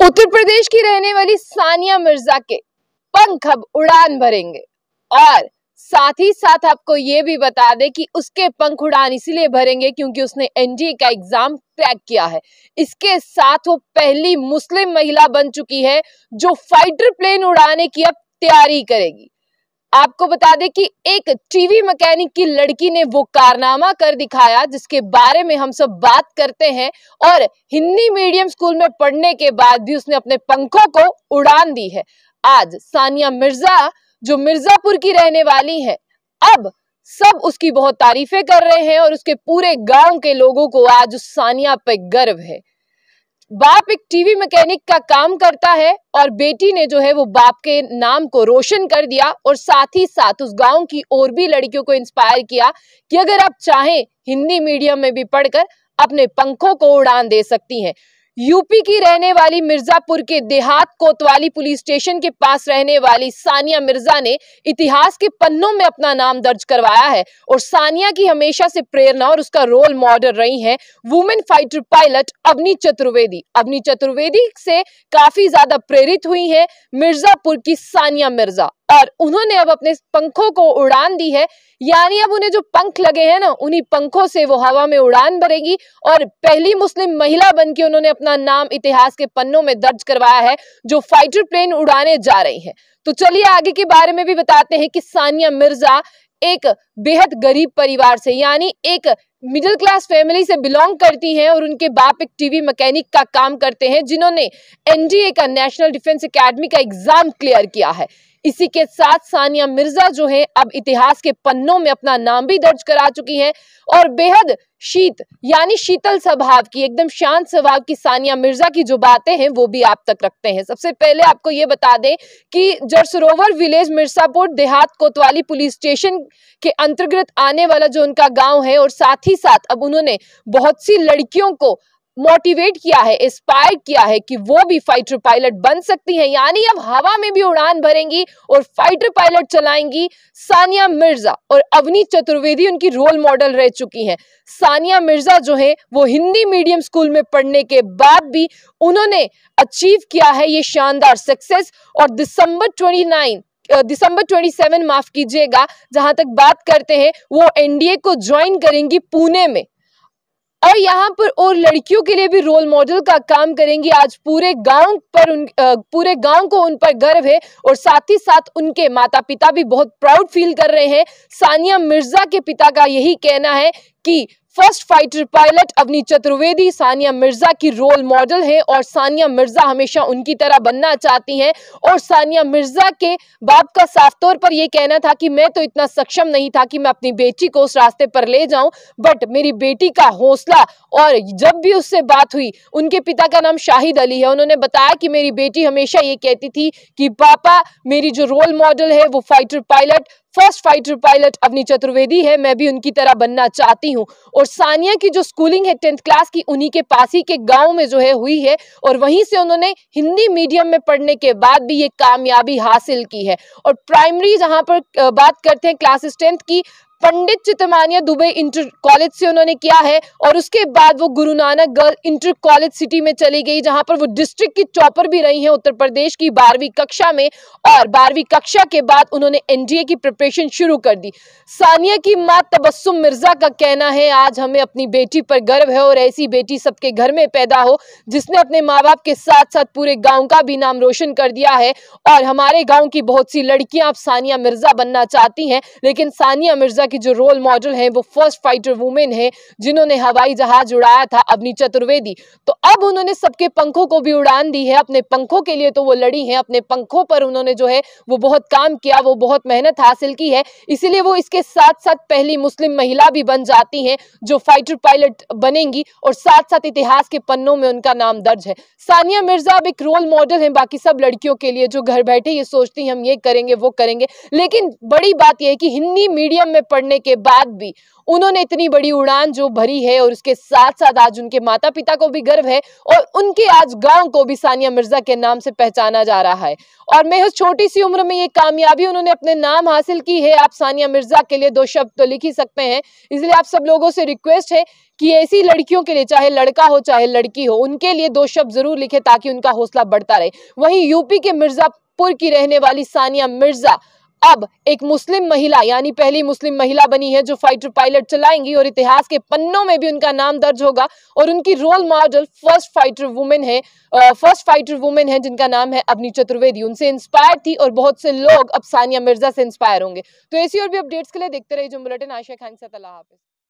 उत्तर प्रदेश की रहने वाली सानिया मिर्जा के पंख अब उड़ान भरेंगे और साथ ही साथ आपको ये भी बता दें कि उसके पंख उड़ान इसलिए भरेंगे क्योंकि उसने एनडीए का एग्जाम क्रैक किया है इसके साथ वो पहली मुस्लिम महिला बन चुकी है जो फाइटर प्लेन उड़ाने की अब तैयारी करेगी आपको बता दें कि एक टीवी मैकेनिक की लड़की ने वो कारनामा कर दिखाया जिसके बारे में हम सब बात करते हैं और हिंदी मीडियम स्कूल में पढ़ने के बाद भी उसने अपने पंखों को उड़ान दी है आज सानिया मिर्जा जो मिर्जापुर की रहने वाली है अब सब उसकी बहुत तारीफें कर रहे हैं और उसके पूरे गांव के लोगों को आज उस सानिया पे गर्व है बाप एक टीवी मैकेनिक का काम करता है और बेटी ने जो है वो बाप के नाम को रोशन कर दिया और साथ ही साथ उस गांव की और भी लड़कियों को इंस्पायर किया कि अगर आप चाहें हिंदी मीडियम में भी पढ़कर अपने पंखों को उड़ान दे सकती हैं यूपी की रहने वाली मिर्जापुर के देहात कोतवाली पुलिस स्टेशन के पास रहने वाली सानिया मिर्जा ने इतिहास के पन्नों में अपना नाम दर्ज करवाया है और सानिया की हमेशा से प्रेरणा और उसका रोल मॉडल रही है women fighter pilot Avani Chaturvedi Avani Chaturvedi से काफी ज्यादा प्रेरित हुई है मिर्जापुर की सानिया मिर्जा और उन्होंने अब अपने पंखों को उड़ान दी है यानी अब उन्हें जो पंख लगे हैं ना उन्हीं पंखों से वो हवा में उड़ान भरेगी और पहली मुस्लिम महिला बन उन्होंने अपना नाम इतिहास के पन्नों में दर्ज करवाया है जो फाइटर प्लेन उड़ाने जा रही है तो चलिए आगे के बारे में भी बताते हैं कि सानिया मिर्जा एक बेहद गरीब परिवार से यानी एक मिडिल क्लास फैमिली से बिलोंग करती हैं और उनके बाप एक टीवी मैकेनिक का काम करते हैं जिन्होंने एनडीए का नेशनल डिफेंस एकेडमी का एग्जाम क्लियर किया है इसी के साथ सानिया मिर्जा जो है अब इतिहास के पन्नों में अपना नाम भी दर्ज करा चुकी हैं और बेहद शीत यानी शीतल स्वभाव की एकदम शांत स्वभाव की सानिया मिर्जा की जो बातें हैं वो भी आप तक रखते हैं सबसे पहले आपको ये बता दें कि जरसरोवर विलेज मिर्सापुर देहात कोतवाली पुलिस स्टेशन के अंतर्गत आने वाला जो उनका गांव है और साथ ही साथ अब उन्होंने बहुत सी लड़कियों को मोटिवेट किया है इंस्पायर किया है कि वो भी फाइटर पायलट बन सकती हैं यानी अब हवा में भी उड़ान भरेंगी और फाइटर पायलट चलाएंगी सानिया मिर्जा और अवनी चतुर्वेदी उनकी रोल मॉडल रह चुकी हैं सानिया मिर्जा जो है वो हिंदी मीडियम स्कूल में पढ़ने के बाद भी उन्होंने अचीव किया है ये शानदार सक्सेस और दिसंबर ट्वेंटी दिसंबर 27 माफ कीजिएगा जहां तक बात करते हैं वो एनडीए को ज्वाइन करेंगी पुणे में और यहाँ पर और लड़कियों के लिए भी रोल मॉडल का काम करेंगी आज पूरे गांव पर उन पूरे गांव को उन पर गर्व है और साथ ही साथ उनके माता पिता भी बहुत प्राउड फील कर रहे हैं सानिया मिर्जा के पिता का यही कहना है कि first fighter pilot Avani Chaturvedi Sania Mirza की रोल मॉडल है और सानिया मिर्जा हमेशा उनकी तरह बनना चाहती हैं और सानिया मिर्जा के बाप का साफ तौर पर यह कहना था कि मैं तो इतना सक्षम नहीं था कि मैं अपनी बेटी को उस रास्ते पर ले जाऊं बट मेरी बेटी का हौसला और जब भी उससे बात हुई उनके पिता का नाम शाहिद अली है उन्होंने बताया कि मेरी बेटी हमेशा ये कहती थी कि पापा मेरी जो रोल मॉडल है वो fighter pilot first fighter pilot Avani Chaturvedi है मैं भी उनकी तरह बनना चाहती हूँ और सानिया की जो स्कूलिंग है टेंथ क्लास की उन्हीं के पास ही के गांव में जो है हुई है और वहीं से उन्होंने हिंदी मीडियम में पढ़ने के बाद भी ये कामयाबी हासिल की है और प्राइमरी जहाँ पर बात करते हैं क्लासेस टेंथ की पंडित चितमानिया दुबई इंटर कॉलेज से उन्होंने किया है और उसके बाद वो Guru Nanak girl inter college city में चली गई जहां पर वो डिस्ट्रिक्ट की चौपर भी रही हैं उत्तर प्रदेश की बारहवीं कक्षा में और बारहवीं कक्षा के बाद उन्होंने एनडीए की प्रिपरेशन शुरू कर दी सानिया की माँ तबस्सुम मिर्जा का कहना है आज हमें अपनी बेटी पर गर्व है और ऐसी बेटी सबके घर में पैदा हो जिसने अपने माँ बाप के साथ साथ पूरे गाँव का भी नाम रोशन कर दिया है और हमारे गाँव की बहुत सी लड़कियां अब सानिया मिर्जा बनना चाहती है लेकिन सानिया मिर्जा कि जो रोल मॉडल हैं वो फर्स्ट फाइटर वुमेन हैं जिन्होंने हवाई जहाज उड़ाया था अवनी चतुर्वेदी तो अब उन्होंने सबके पंखों को भी उड़ान दी है अपने पंखों के लिए तो वो लड़ी हैं अपने पंखों पर उन्होंने जो है वो बहुत काम किया वो बहुत मेहनत हासिल की है इसीलिए वो इसके साथ साथ पहली मुस्लिम महिला भी बन जाती हैं जो फाइटर पायलट बनेंगी और साथ साथ इतिहास के पन्नों में उनका नाम दर्ज है सानिया मिर्जा अब एक रोल मॉडल है बाकी सब लड़कियों के लिए जो घर बैठे ये सोचती हैं हम ये करेंगे वो करेंगे लेकिन बड़ी बात यह है कि हिंदी मीडियम में पढ़ पढ़ने के बाद भी उन्होंने इतनी बड़ी उड़ान जो भरी है और उसके साथ साथ आज उनके माता पिता को भी गर्व है और उनके आज गांव को भी सानिया मिर्जा के नाम से पहचाना जा रहा है और मैं उस छोटी सी उम्र में ये कामयाबी उन्होंने अपने नाम हासिल की है आप सानिया मिर्जा के लिए दो शब्द तो लिख ही सकते हैं इसलिए आप सब लोगों से रिक्वेस्ट है कि ऐसी लड़कियों के लिए चाहे लड़का हो चाहे लड़की हो उनके लिए दो शब्द जरूर लिखे ताकि उनका हौसला बढ़ता रहे वहीं यूपी के मिर्जापुर की रहने वाली सानिया मिर्जा अब एक मुस्लिम महिला यानी पहली मुस्लिम महिला बनी है जो फाइटर पायलट चलाएंगी और इतिहास के पन्नों में भी उनका नाम दर्ज होगा और उनकी role model first fighter women है फर्स्ट फाइटर वुमेन है जिनका नाम है अवनी चतुर्वेदी उनसे इंस्पायर थी और बहुत से लोग अब सानिया मिर्जा से इंस्पायर होंगे तो ऐसी और भी अपडेट्स के लिए देखते रहिए जो बुलेटिन आशा खान से